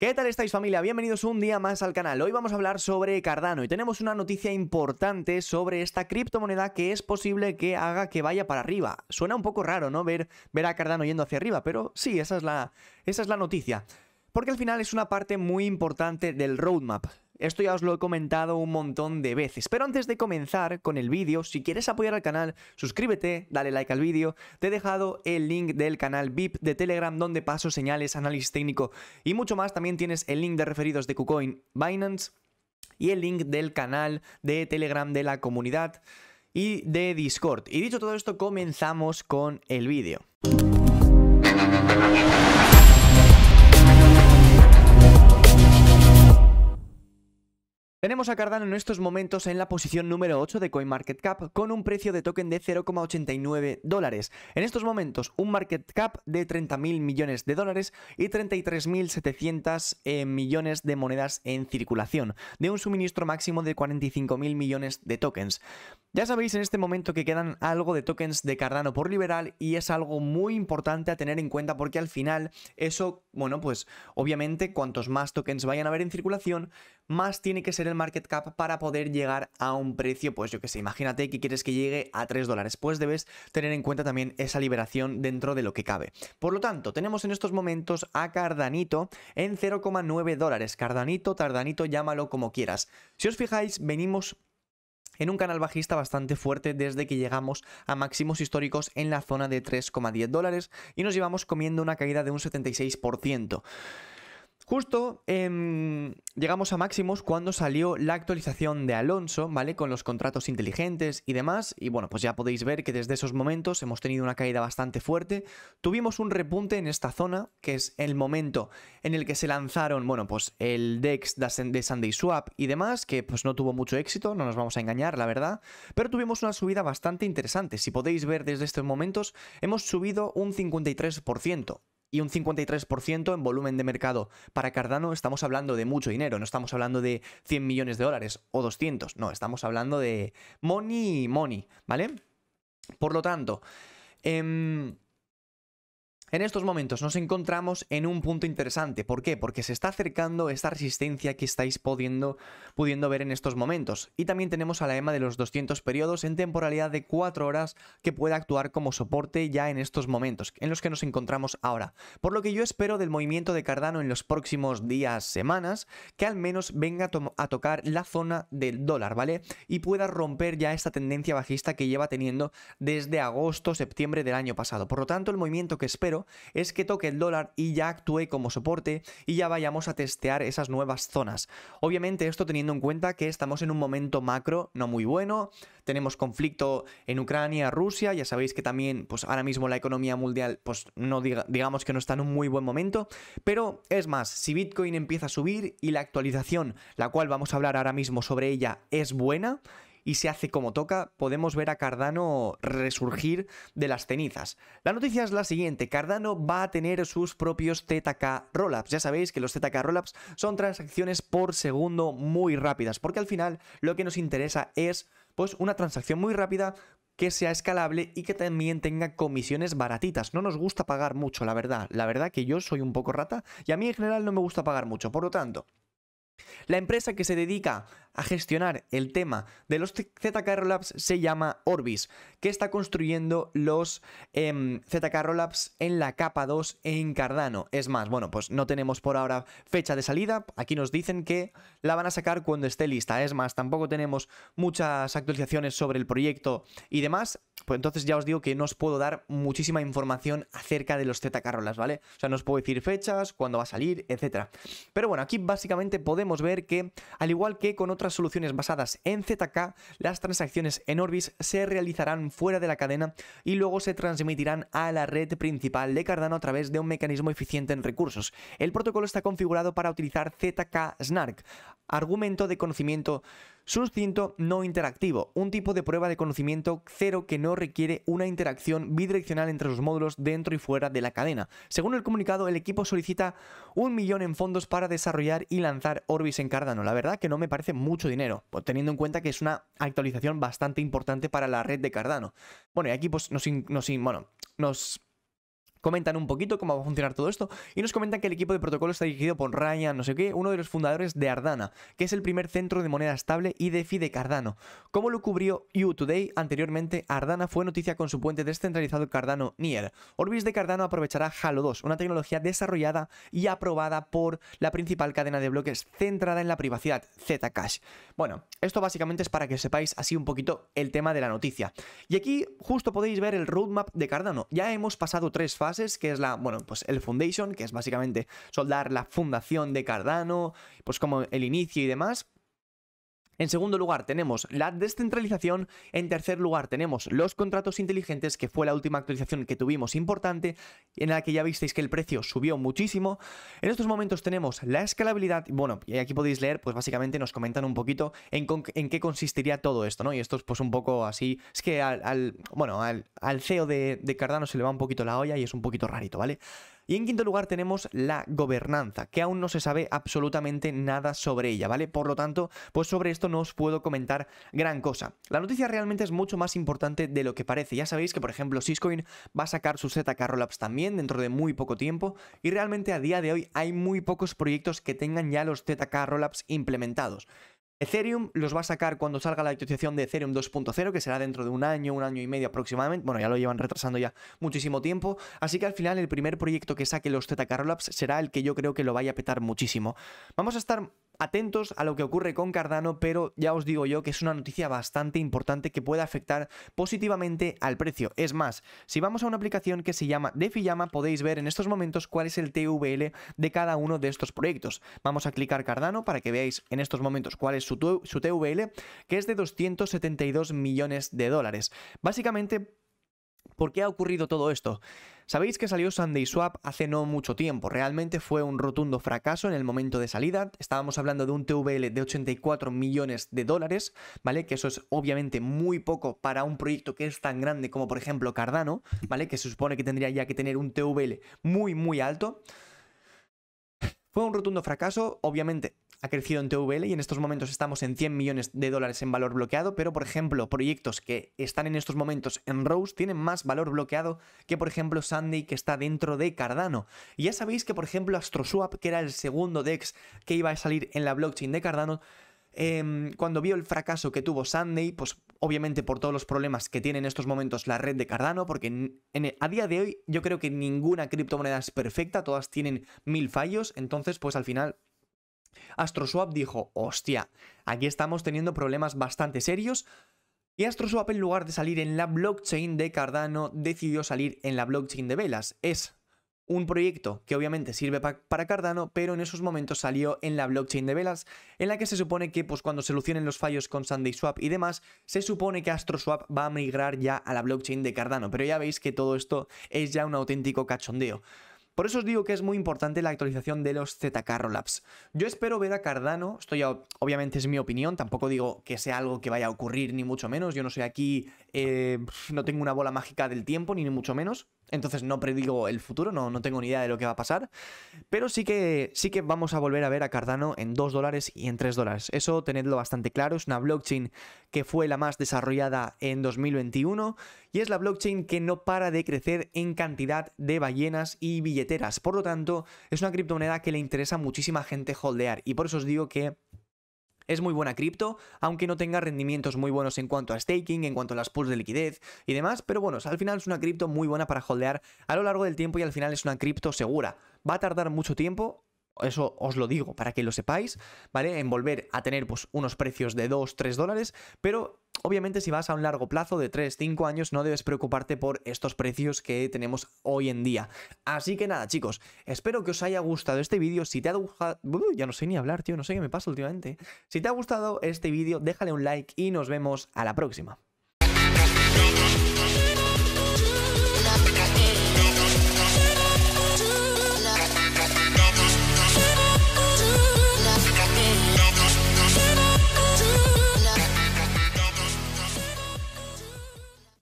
¿Qué tal estáis familia? Bienvenidos un día más al canal. Hoy vamos a hablar sobre Cardano y tenemos una noticia importante sobre esta criptomoneda que es posible que haga que vaya para arriba. Suena un poco raro, ¿no? Ver, ver a Cardano yendo hacia arriba, pero sí, esa es la, esa es la noticia. Porque al final es una parte muy importante del roadmap. Esto ya os lo he comentado un montón de veces, pero antes de comenzar con el vídeo, si quieres apoyar al canal, suscríbete, dale like al vídeo, te he dejado el link del canal VIP de Telegram donde paso señales, análisis técnico y mucho más, también tienes el link de referidos de KuCoin Binance y el link del canal de Telegram de la comunidad y de Discord. Y dicho todo esto, comenzamos con el vídeo. Tenemos a Cardano en estos momentos en la posición número 8 de CoinMarketCap con un precio de token de 0,89 dólares. En estos momentos un market cap de 30.000 millones de dólares y 33.700 eh, millones de monedas en circulación, de un suministro máximo de 45.000 millones de tokens. Ya sabéis en este momento que quedan algo de tokens de Cardano por liberal y es algo muy importante a tener en cuenta porque al final eso, bueno, pues obviamente cuantos más tokens vayan a haber en circulación, más tiene que ser el market cap para poder llegar a un precio, pues yo que sé, imagínate que quieres que llegue a 3 dólares, pues debes tener en cuenta también esa liberación dentro de lo que cabe. Por lo tanto, tenemos en estos momentos a Cardanito en 0,9 dólares, Cardanito, Tardanito, llámalo como quieras. Si os fijáis, venimos en un canal bajista bastante fuerte desde que llegamos a máximos históricos en la zona de 3,10 dólares y nos llevamos comiendo una caída de un 76%. Justo em, llegamos a máximos cuando salió la actualización de Alonso, ¿vale? Con los contratos inteligentes y demás. Y bueno, pues ya podéis ver que desde esos momentos hemos tenido una caída bastante fuerte. Tuvimos un repunte en esta zona, que es el momento en el que se lanzaron, bueno, pues el DEX de Sunday Swap y demás, que pues no tuvo mucho éxito, no nos vamos a engañar, la verdad. Pero tuvimos una subida bastante interesante. Si podéis ver desde estos momentos, hemos subido un 53% y un 53% en volumen de mercado. Para Cardano estamos hablando de mucho dinero, no estamos hablando de 100 millones de dólares o 200, no, estamos hablando de money, money, ¿vale? Por lo tanto, em, en estos momentos nos encontramos en un punto interesante. ¿Por qué? Porque se está acercando esta resistencia que estáis pudiendo, pudiendo ver en estos momentos. Y también tenemos a la EMA de los 200 periodos en temporalidad de 4 horas que puede actuar como soporte ya en estos momentos en los que nos encontramos ahora. Por lo que yo espero del movimiento de Cardano en los próximos días, semanas, que al menos venga a tocar la zona del dólar, ¿vale? Y pueda romper ya esta tendencia bajista que lleva teniendo desde agosto, septiembre del año pasado. Por lo tanto, el movimiento que espero es que toque el dólar y ya actúe como soporte y ya vayamos a testear esas nuevas zonas. Obviamente esto teniendo en cuenta que estamos en un momento macro no muy bueno, tenemos conflicto en Ucrania, Rusia, ya sabéis que también pues ahora mismo la economía mundial pues no digamos que no está en un muy buen momento, pero es más, si Bitcoin empieza a subir y la actualización, la cual vamos a hablar ahora mismo sobre ella, es buena, y se hace como toca, podemos ver a Cardano resurgir de las cenizas. La noticia es la siguiente, Cardano va a tener sus propios ZK Rollups. Ya sabéis que los ZK Rollups son transacciones por segundo muy rápidas, porque al final lo que nos interesa es pues una transacción muy rápida que sea escalable y que también tenga comisiones baratitas. No nos gusta pagar mucho, la verdad. La verdad que yo soy un poco rata y a mí en general no me gusta pagar mucho. Por lo tanto, la empresa que se dedica a gestionar el tema de los ZK Rollups se llama Orbis, que está construyendo los em, ZK Rollups en la capa 2 en Cardano. Es más, bueno, pues no tenemos por ahora fecha de salida. Aquí nos dicen que la van a sacar cuando esté lista. Es más, tampoco tenemos muchas actualizaciones sobre el proyecto y demás pues entonces ya os digo que no os puedo dar muchísima información acerca de los ZK-Rolas, ¿vale? O sea, no os puedo decir fechas, cuándo va a salir, etc. Pero bueno, aquí básicamente podemos ver que, al igual que con otras soluciones basadas en ZK, las transacciones en Orbis se realizarán fuera de la cadena y luego se transmitirán a la red principal de Cardano a través de un mecanismo eficiente en recursos. El protocolo está configurado para utilizar ZK Snark, argumento de conocimiento sustinto no interactivo, un tipo de prueba de conocimiento cero que no requiere una interacción bidireccional entre los módulos dentro y fuera de la cadena. Según el comunicado, el equipo solicita un millón en fondos para desarrollar y lanzar Orbis en Cardano. La verdad que no me parece mucho dinero, pues teniendo en cuenta que es una actualización bastante importante para la red de Cardano. Bueno, y aquí pues nos comentan un poquito cómo va a funcionar todo esto y nos comentan que el equipo de protocolo está dirigido por Ryan, no sé qué, uno de los fundadores de Ardana, que es el primer centro de moneda estable y DeFi de Cardano. Como lo cubrió You Today anteriormente, Ardana fue noticia con su puente descentralizado Cardano Nier. Orbis de Cardano aprovechará Halo 2, una tecnología desarrollada y aprobada por la principal cadena de bloques centrada en la privacidad, Zcash. Bueno, esto básicamente es para que sepáis así un poquito el tema de la noticia. Y aquí justo podéis ver el roadmap de Cardano. Ya hemos pasado tres fases que es la, bueno, pues el foundation, que es básicamente soldar la fundación de Cardano, pues como el inicio y demás. En segundo lugar tenemos la descentralización. En tercer lugar tenemos los contratos inteligentes, que fue la última actualización que tuvimos importante, en la que ya visteis que el precio subió muchísimo. En estos momentos tenemos la escalabilidad. Bueno, y aquí podéis leer, pues básicamente nos comentan un poquito en, qué consistiría todo esto, ¿no? Y esto es pues un poco así. Es que al, bueno, al, CEO de Cardano se le va un poquito la olla y es un poquito rarito, ¿vale? Y en quinto lugar tenemos la gobernanza, que aún no se sabe absolutamente nada sobre ella, ¿vale? Por lo tanto, pues sobre esto no os puedo comentar gran cosa. La noticia realmente es mucho más importante de lo que parece. Ya sabéis que, por ejemplo, Syscoin va a sacar sus ZK Rollups también dentro de muy poco tiempo y realmente a día de hoy hay muy pocos proyectos que tengan ya los ZK Rollups implementados. Ethereum los va a sacar cuando salga la actualización de Ethereum 2.0, que será dentro de un año, un año y medio aproximadamente. Bueno, ya lo llevan retrasando ya muchísimo tiempo. Así que al final el primer proyecto que saque los ZK Rollups será el que yo creo que lo vaya a petar muchísimo. Vamos a estar Atentos a lo que ocurre con Cardano, pero ya os digo yo que es una noticia bastante importante que puede afectar positivamente al precio. Es más, si vamos a una aplicación que se llama DefiYama, podéis ver en estos momentos cuál es el TVL de cada uno de estos proyectos. Vamos a clicar Cardano para que veáis en estos momentos cuál es su, su TVL, que es de 272 millones de dólares. Básicamente, ¿por qué ha ocurrido todo esto? Sabéis que salió Sunday Swap hace no mucho tiempo, realmente fue un rotundo fracaso en el momento de salida, estábamos hablando de un TVL de 84 millones de dólares, ¿vale? Que eso es obviamente muy poco para un proyecto que es tan grande como por ejemplo Cardano, ¿vale? Que se supone que tendría ya que tener un TVL muy muy alto. Fue un rotundo fracaso, obviamente ha crecido en TVL y en estos momentos estamos en 100 millones de dólares en valor bloqueado, pero por ejemplo, proyectos que están en estos momentos en Rose tienen más valor bloqueado que por ejemplo Sunday que está dentro de Cardano. Y ya sabéis que por ejemplo AstroSwap, que era el segundo DEX que iba a salir en la blockchain de Cardano, em, cuando vio el fracaso que tuvo Sunday, pues obviamente por todos los problemas que tiene en estos momentos la red de Cardano, porque e, a día de hoy yo creo que ninguna criptomoneda es perfecta, todas tienen mil fallos, entonces pues al final AstroSwap dijo, hostia, aquí estamos teniendo problemas bastante serios. Y AstroSwap en lugar de salir en la blockchain de Cardano, decidió salir en la blockchain de Velas. Es un proyecto que obviamente sirve para Cardano, pero en esos momentos salió en la blockchain de Velas, en la que se supone que pues, cuando solucionen los fallos con SundaySwap y demás, se supone que AstroSwap va a migrar ya a la blockchain de Cardano. Pero ya veis que todo esto es ya un auténtico cachondeo. Por eso os digo que es muy importante la actualización de los ZK Rollups. Yo espero ver a Cardano, esto ya obviamente es mi opinión, tampoco digo que sea algo que vaya a ocurrir ni mucho menos, yo no soy aquí, eh, no tengo una bola mágica del tiempo ni mucho menos, entonces no predigo el futuro, no, no tengo ni idea de lo que va a pasar. Pero sí que, sí que vamos a volver a ver a Cardano en 2 dólares y en 3 dólares. Eso tenedlo bastante claro. Es una blockchain que fue la más desarrollada en 2021 y es la blockchain que no para de crecer en cantidad de ballenas y billeteras. Por lo tanto, es una criptomoneda que le interesa a muchísima gente holdear. Y por eso os digo que es muy buena cripto, aunque no tenga rendimientos muy buenos en cuanto a staking, en cuanto a las pools de liquidez y demás, pero bueno, al final es una cripto muy buena para holdear a lo largo del tiempo y al final es una cripto segura. Va a tardar mucho tiempo, eso os lo digo para que lo sepáis, ¿vale? En volver a tener pues unos precios de 2, 3 dólares, pero Obviamente si vas a un largo plazo de 3, 5 años no debes preocuparte por estos precios que tenemos hoy en día. Así que nada chicos, espero que os haya gustado este vídeo. Si te ha gustado... Uh, ya no sé ni hablar tío, no sé qué me pasa últimamente. Si te ha gustado este vídeo déjale un like y nos vemos a la próxima.